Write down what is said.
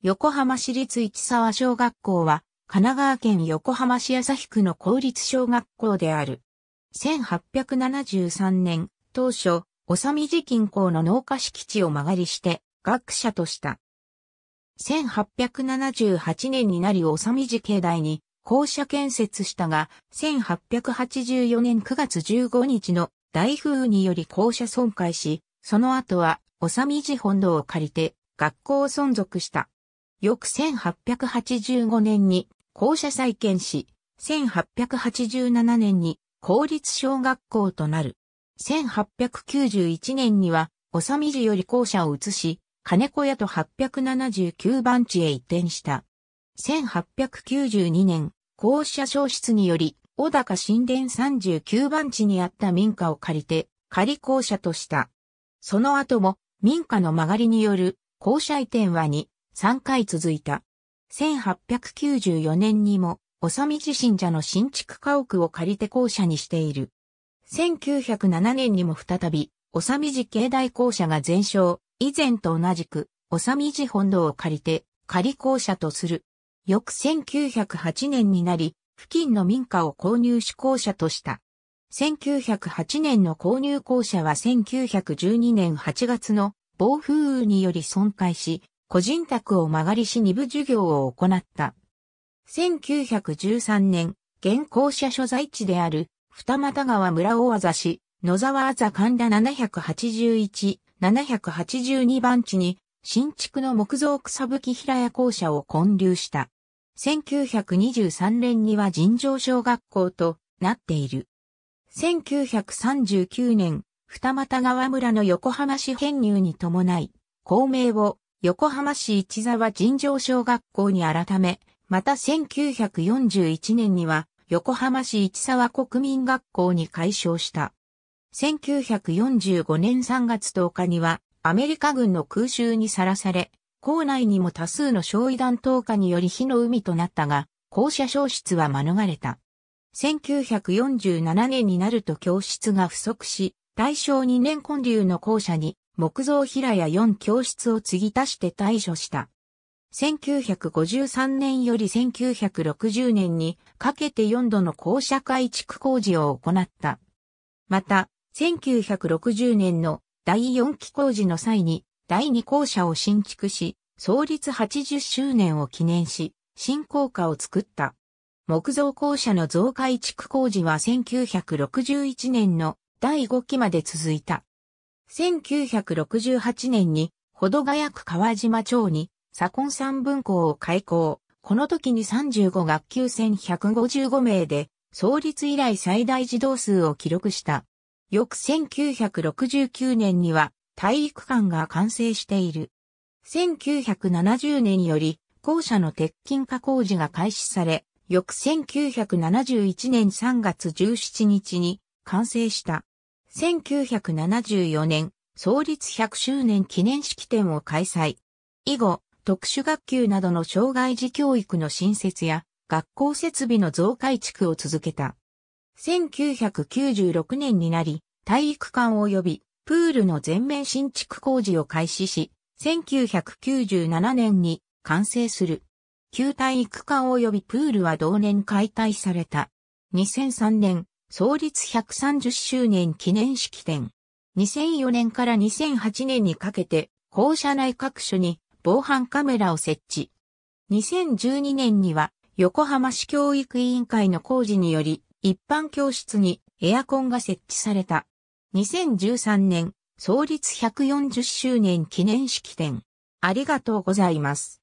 横浜市立市沢小学校は、神奈川県横浜市日区の公立小学校である。1873年、当初、おさみじ近郊の農家敷地を曲がりして、学者とした。1878年になりおさみじ境内に校舎建設したが、1884年9月15日の大風雨により校舎損壊し、その後は、おさみじ本堂を借りて、学校を存続した。翌1885年に校舎再建し、1887年に公立小学校となる。1891年には、おさみじより校舎を移し、金子屋と879番地へ移転した。1892年、校舎消失により、小高神殿39番地にあった民家を借りて、仮校舎とした。その後も、民家の曲がりによる校舎移転は2、3回続いた。1894年にも、おさみじ神社の新築家屋を借りて校舎にしている。1907年にも再び、おさみじ境内校舎が全焼、以前と同じく、おさみじ本堂を借りて、仮校舎とする。翌1908年になり、付近の民家を購入し校舎とした。1908年の購入校舎は1912年8月の暴風雨により損壊し、個人宅を曲がりし二部授業を行った。1913年、現校舎所在地である、二俣川村大技市、野沢あざ神田781、782番地に、新築の木造草吹平屋校舎を建立した。1923年には尋常小学校となっている。1939年、二俣川村の横浜市編入に伴い、校名を横浜市市沢尋常小学校に改め、また1941年には横浜市市沢国民学校に改称した。1945年3月10日にはアメリカ軍の空襲にさらされ、校内にも多数の焼夷弾投下により火の海となったが、校舎消失は免れた。1947年になると教室が不足し、大正2年混流の校舎に木造平屋4教室を継ぎ足して対処した。1953年より1960年にかけて4度の校舎改築工事を行った。また、1960年の第4期工事の際に第2校舎を新築し、創立80周年を記念し、新校舎を作った。木造校舎の増改築工事は1961年の第5期まで続いた。1968年に、ほどがやく川島町に、左近山分校を開校。この時に35学級1155名で、創立以来最大児童数を記録した。翌1969年には、体育館が完成している。1970年より、校舎の鉄筋化工事が開始され、翌1971年3月17日に完成した。1974年、創立100周年記念式典を開催。以後、特殊学級などの障害児教育の新設や、学校設備の増改築を続けた。1996年になり、体育館及びプールの全面新築工事を開始し、1997年に完成する。旧体育館及びプールは同年解体された。2003年、創立130周年記念式典。2004年から2008年にかけて、校舎内各所に防犯カメラを設置。2012年には、横浜市教育委員会の工事により、一般教室にエアコンが設置された。2013年、創立140周年記念式典。ありがとうございます。